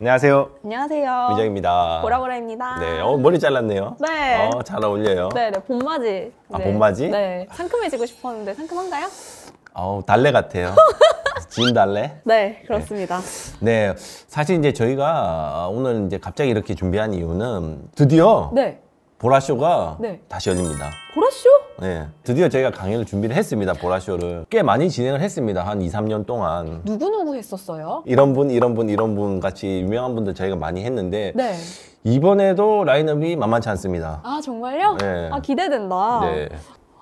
안녕하세요. 안녕하세요. 미정입니다. 보라보라입니다. 네, 어, 머리 잘랐네요. 네. 어, 잘 어울려요. 네, 네, 봄맞이. 아, 네. 봄맞이? 네. 상큼해지고 싶었는데 상큼한가요? 아우, 달래 같아요. 진달래? 네, 네, 그렇습니다. 네. 네. 사실 이제 저희가 오늘 이제 갑자기 이렇게 준비한 이유는 드디어 네. 보라쇼가 네. 다시 열립니다. 보라쇼? 네. 드디어 저희가 강의를 준비를 했습니다. 보라쇼를. 꽤 많이 진행을 했습니다. 한 2, 3년 동안. 누구누구 했었어요? 이런 분, 이런 분, 이런 분 같이 유명한 분들 저희가 많이 했는데 네. 이번에도 라인업이 만만치 않습니다. 아, 정말요? 네. 아, 기대된다. 네.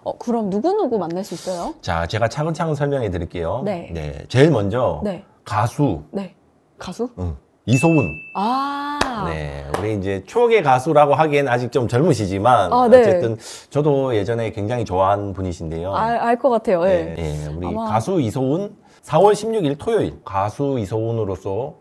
어, 그럼 누구누구 만날 수 있어요? 자, 제가 차근차근 설명해 드릴게요. 네. 네. 제일 먼저 네. 가수. 네. 가수? 응. 이소은. 아. 네. 우리 이제 추억의 가수라고 하기엔 아직 좀 젊으시지만 아, 네. 어쨌든 저도 예전에 굉장히 좋아하는 분이신데요. 아, 알것 같아요. 네. 네. 네. 우리 아마... 가수 이소은 4월 16일 토요일 가수 이소은으로서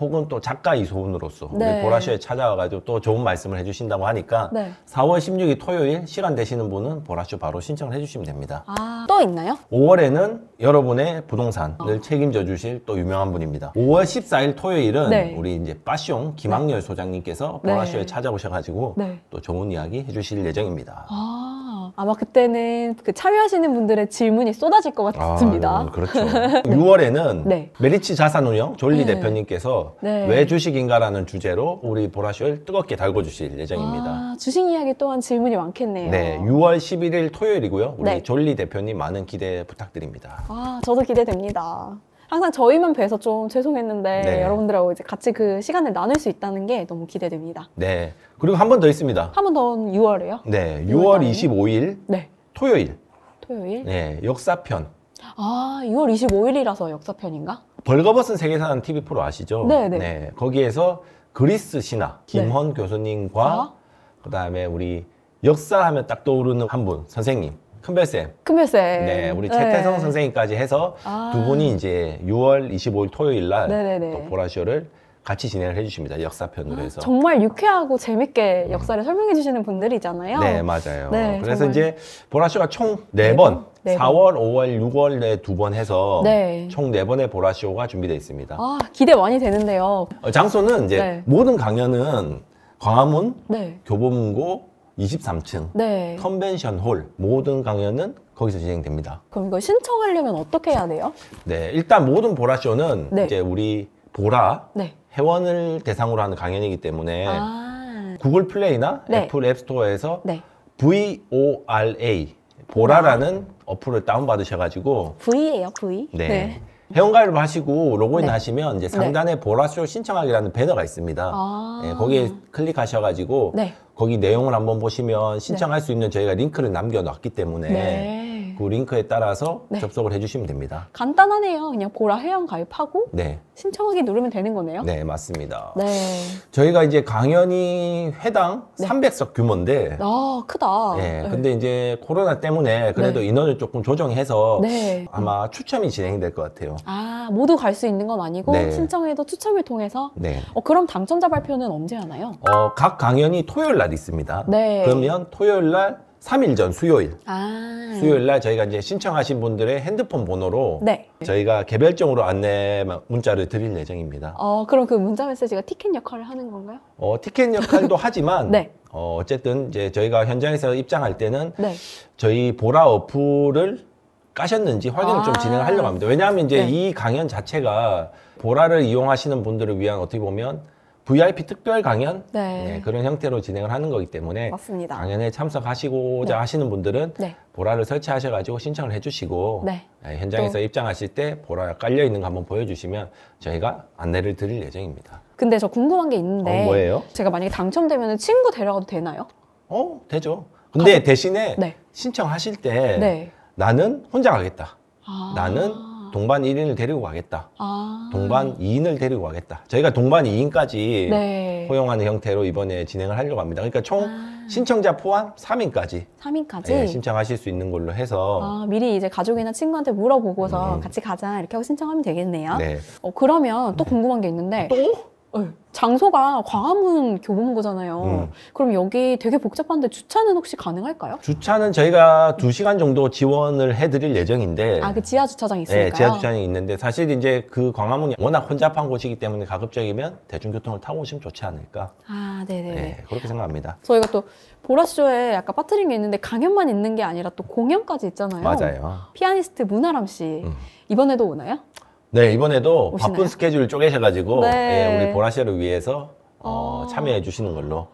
혹은 또 작가 이소은으로서 네. 보라쇼에 찾아와가지고 또 좋은 말씀을 해주신다고 하니까 네. 4월 16일 토요일 시간 되시는 분은 보라쇼 바로 신청을 해주시면 됩니다. 아, 또 있나요? 5월에는 여러분의 부동산을 어. 책임져 주실 또 유명한 분입니다. 5월 14일 토요일은 네. 우리 이제 빠숑 김학렬 네. 소장님께서 보라쇼에 네. 찾아오셔가지고 네. 또 좋은 이야기 해주실 예정입니다. 아. 아마 그때는 그 참여하시는 분들의 질문이 쏟아질 것 아, 같습니다. 아, 그렇죠. 6월에는 네. 네. 메리치자산운영 졸리 네. 대표님께서 네. 왜 주식인가라는 주제로 우리 보라쇼를 뜨겁게 달궈주실 예정입니다. 아, 주식 이야기 또한 질문이 많겠네요. 네, 6월 11일 토요일이고요. 우리 졸리 네. 대표님 많은 기대 부탁드립니다. 아, 저도 기대됩니다. 항상 저희만 뵈서 좀 죄송했는데 네. 여러분들하고 이제 같이 그 시간을 나눌 수 있다는 게 너무 기대됩니다. 네. 그리고 한 번 더 있습니다. 한 번 더 6월에요? 네. 6월 25일 네. 토요일. 토요일? 네. 역사편. 아, 6월 25일이라서 역사편인가? 벌거벗은 세계사는 TV 프로 아시죠? 네, 네. 네. 거기에서 그리스 신학 네. 김헌 네. 교수님과 아? 그다음에 우리 역사하면 딱 떠오르는 한 분, 선생님. 큰별쌤. 큰별쌤. 네, 우리 최태성 네. 선생님까지 해서 아. 두 분이 이제 6월 25일 토요일 날 또 보라쇼를 같이 진행을 해주십니다. 역사편으로 아, 해서. 정말 유쾌하고 재밌게 음. 역사를 설명해 주시는 분들이잖아요. 네, 맞아요. 네, 그래서 정말. 이제 보라쇼가 총 네번 네 4월, 5월, 6월 에두 번 해서 네. 총네 번의 보라쇼가 준비되어 있습니다. 아, 기대 많이 되는데요. 어, 장소는 이제 네. 모든 강연은 광화문, 네. 교보문고, 23층 네. 컨벤션 홀 모든 강연은 거기서 진행됩니다. 그럼 이거 신청하려면 어떻게 해야 돼요? 네, 일단 모든 보라쇼는 네. 이제 우리 보라 네. 회원을 대상으로 하는 강연이기 때문에 아 구글 플레이나 네. 애플 앱스토어에서 VORA 네. 보라라는 아 어플을 다운받으셔가지고 V예요, V. 네. 네. 회원가입을 하시고 로그인 네. 하시면 이제 상단에 네. 보라쇼 신청하기라는 배너가 있습니다. 아 네, 거기에 클릭하셔가지고 거기 내용을 한번 보시면 신청할 네. 수 있는 저희가 링크를 남겨놨기 때문에 네. 그 링크에 따라서 네. 접속을 해주시면 됩니다. 간단하네요. 그냥 보라 회원 가입하고 네. 신청하기 누르면 되는 거네요. 네, 맞습니다. 네. 저희가 이제 강연이 회당 네. 300석 규모인데 아, 크다. 네, 네, 근데 이제 코로나 때문에 그래도 네. 인원을 조금 조정해서 네. 아마 추첨이 진행될 것 같아요. 아, 모두 갈 수 있는 건 아니고 신청해도 추첨을 통해서 네. 어, 그럼 당첨자 발표는 언제 하나요? 어, 각 강연이 토요일 날 있습니다. 네. 그러면 토요일 날 삼일전 수요일. 아. 수요일 날 저희가 이제 신청하신 분들의 핸드폰 번호로 네. 저희가 개별적으로 안내 문자를 드릴 예정입니다. 어, 그럼 그 문자 메시지가 티켓 역할을 하는 건가요? 어, 티켓 역할도 하지만 네. 어, 어쨌든 이제 저희가 현장에서 입장할 때는 네. 저희 보라 어플을 까셨는지 확인을 아. 좀 진행하려고 합니다. 왜냐하면 이제 네. 이 강연 자체가 보라를 이용하시는 분들을 위한 어떻게 보면 VIP 특별 강연 네. 네, 그런 형태로 진행을 하는 거기 때문에 맞습니다. 강연에 참석하시고자 네. 하시는 분들은 네. 보라를 설치하셔가지고 신청을 해주시고 네. 네, 현장에서 또. 입장하실 때 보라가 깔려 있는 거 한번 보여주시면 저희가 안내를 드릴 예정입니다. 근데 저 궁금한 게 있는데 어, 뭐예요? 제가 만약에 당첨되면 친구 데려가도 되나요? 어 되죠. 근데 가서... 대신에 네. 신청하실 때 네. 나는 혼자 가겠다. 아... 나는 동반 1인을 데리고 가겠다. 아. 동반 2인을 데리고 가겠다. 저희가 동반 2인까지 네. 허용하는 형태로 이번에 진행을 하려고 합니다. 그러니까 총 아. 신청자 포함 3인까지. 3인까지? 예, 신청하실 수 있는 걸로 해서. 아, 미리 이제 가족이나 친구한테 물어보고서 음. 같이 가자 이렇게 하고 신청하면 되겠네요. 네. 어, 그러면 또 네. 궁금한 게 있는데. 또? 예, 장소가 광화문 교보문고잖아요. 음. 그럼 여기 되게 복잡한데 주차는 혹시 가능할까요? 주차는 저희가 두시간 정도 지원을 해드릴 예정인데 아 그 지하 주차장이 있으니까요? 네, 지하 주차장이 있는데 사실 이제 그 광화문이 워낙 혼잡한 곳이기 때문에 가급적이면 대중교통을 타고 오시면 좋지 않을까 아 네네네 네, 그렇게 생각합니다. 저희가 또 보라쇼에 약간 빠뜨린 게 있는데 강연만 있는 게 아니라 또 공연까지 있잖아요. 맞아요. 피아니스트 문아람 씨 음. 이번에도 오나요? 네 이번에도 오시나요? 바쁜 스케줄 쪼개셔가지고 네. 예, 우리 보라 씨를 위해서 어, 아. 참여해 주시는 걸로.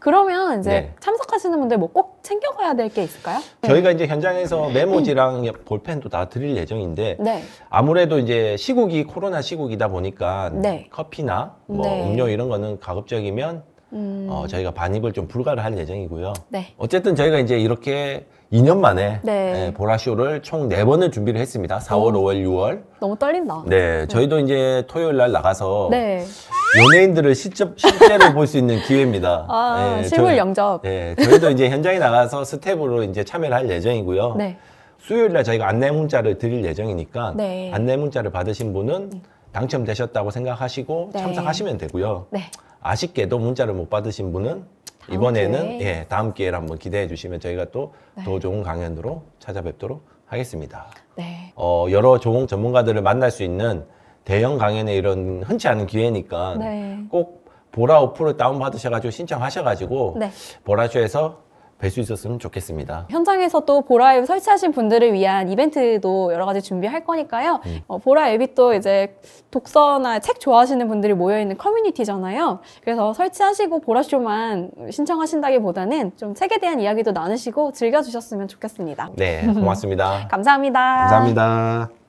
그러면 이제 네. 참석하시는 분들 뭐 꼭 챙겨가야 될 게 있을까요? 네. 저희가 이제 현장에서 메모지랑 볼펜도 다 드릴 예정인데 네. 아무래도 이제 시국이 코로나 시국이다 보니까 네. 커피나 뭐 네. 음료 이런 거는 가급적이면 어, 음... 어, 저희가 반입을 좀 불가를 할 예정이고요. 네. 어쨌든 저희가 이제 이렇게 2년 만에 네. 예, 보라쇼를 총 4번을 준비를 했습니다. 4월, 오. 5월, 6월. 너무 떨린다. 네, 저희도 이제 토요일 날 나가서 네. 연예인들을 실접, 실제로 볼 수 있는 기회입니다. 아, 예, 실물 저희- 영접. 네, 저희도 이제 현장에 나가서 스텝으로 이제 참여를 할 예정이고요. 네. 수요일 날 저희가 안내 문자를 드릴 예정이니까 네. 안내 문자를 받으신 분은 당첨되셨다고 생각하시고 네. 참석하시면 되고요. 네. 아쉽게도 문자를 못 받으신 분은 이번에는 오케 예, 다음 기회를 한번 기대해 주시면 저희가 또더 네. 좋은 강연으로 찾아뵙도록 하겠습니다. 네. 어, 여러 좋은 전문가들을 만날 수 있는 대형 강연에 이런 흔치 않은 기회니까 네. 꼭 보라 오프를 다운받으셔가지고 신청하셔가지고 네. 보라쇼에서 뵐수 있었으면 좋겠습니다. 현장에서 또 보라 앱 설치하신 분들을 위한 이벤트도 여러 가지 준비할 거니까요. 음. 어, 보라 앱이 또 이제 독서나 책 좋아하시는 분들이 모여있는 커뮤니티잖아요. 그래서 설치하시고 보라쇼만 신청하신다기보다는 좀 책에 대한 이야기도 나누시고 즐겨주셨으면 좋겠습니다. 네, 고맙습니다. 감사합니다. 감사합니다.